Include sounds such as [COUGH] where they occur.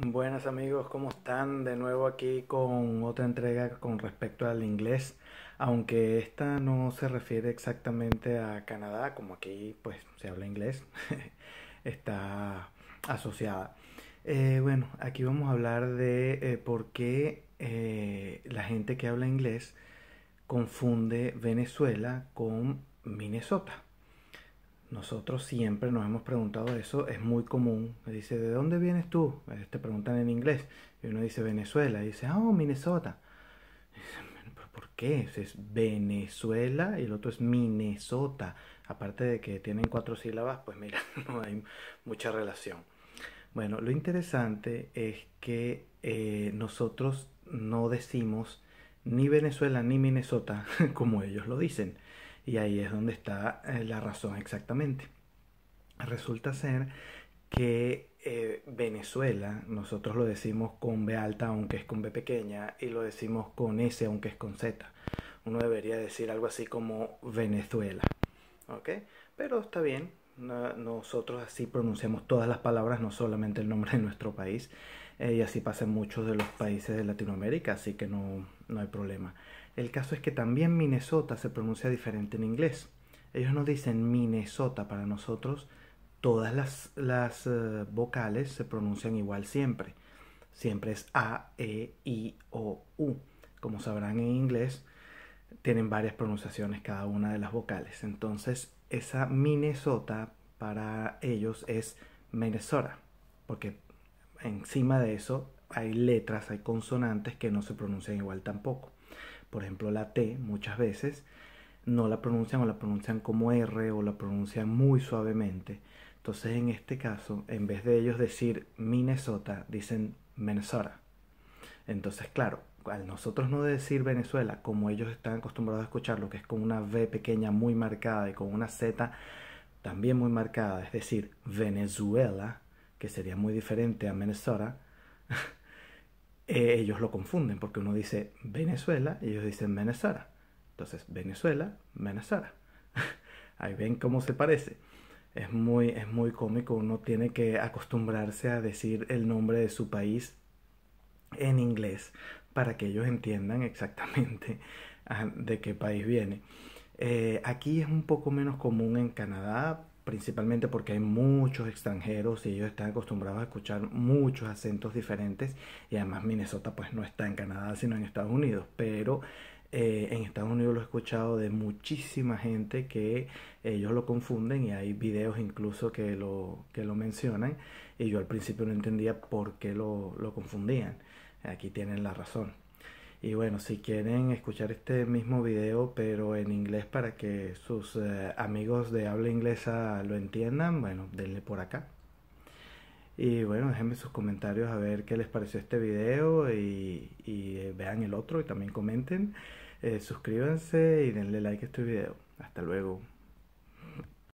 Buenas amigos, ¿cómo están? De nuevo aquí con otra entrega con respecto al inglés, aunque esta no se refiere exactamente a Canadá, como aquí pues se habla inglés, [LAUGHS] está asociada. Eh, bueno, aquí vamos a hablar de eh, por qué eh, la gente que habla inglés confunde Venezuela con Minnesota. Nosotros siempre nos hemos preguntado eso, es muy común. Me dice, ¿de dónde vienes tú? Eh, te preguntan en inglés. Y uno dice Venezuela. Y dice, ah, oh, Minnesota. dice, ¿Pero ¿Por qué? Es Venezuela y el otro es Minnesota. Aparte de que tienen cuatro sílabas, pues mira, [LAUGHS] no hay mucha relación. Bueno, lo interesante es que eh, nosotros no decimos ni Venezuela ni Minnesota [LAUGHS] como ellos lo dicen. Y ahí es donde está eh, la razón exactamente. Resulta ser que eh, Venezuela, nosotros lo decimos con B alta aunque es con B pequeña y lo decimos con S aunque es con Z. Uno debería decir algo así como Venezuela. ¿Ok? Pero está bien, nosotros así pronunciamos todas las palabras, no solamente el nombre de nuestro país y así pasa en muchos de los países de Latinoamérica, así que no, no hay problema. El caso es que también Minnesota se pronuncia diferente en inglés. Ellos no dicen Minnesota para nosotros. Todas las, eh, vocales se pronuncian igual siempre. Siempre es A, E, I, O, U. Como sabrán en inglés, tienen varias pronunciaciones cada una de las vocales. Entonces, esa Minnesota para ellos es Minnesota. Porque encima de eso hay letras, hay consonantes que no se pronuncian igual tampoco. Por ejemplo, la T muchas veces no la pronuncian o la pronuncian como R o la pronuncian muy suavemente. Entonces, en este caso, en vez de ellos decir Minnesota, dicen Minnesota. Entonces, claro, al nosotros no decir Venezuela, como ellos están acostumbrados a escuchar, lo que es con una V pequeña muy marcada y con una Z también muy marcada, es decir, Venezuela, que sería muy diferente a Venezuela, [LAUGHS] eh, ellos lo confunden porque uno dice Venezuela y ellos dicen Minnesota. Entonces, Venezuela, Venezuela, [LAUGHS] Ahí ven cómo se parece. Es muy, es muy cómico, uno tiene que acostumbrarse a decir el nombre de su país en inglés para que ellos entiendan exactamente [LAUGHS] de qué país viene. Eh, aquí es un poco menos común en Canadá, principalmente porque hay muchos extranjeros y ellos están acostumbrados a escuchar muchos acentos diferentes y además Minnesota pues no está en Canadá sino en Estados Unidos, pero eh, en Estados Unidos lo he escuchado de muchísima gente que ellos lo confunden y hay videos incluso que lo, que lo mencionan y yo al principio no entendía por qué lo confundían. Aquí tienen la razón. Y bueno, si quieren escuchar este mismo video, pero en inglés para que sus eh, amigos de habla inglesa lo entiendan, bueno, denle por acá. Y bueno, déjenme sus comentarios a ver qué les pareció este video y, eh, vean el otro y también comenten. Eh, suscríbanse y denle like a este video. Hasta luego.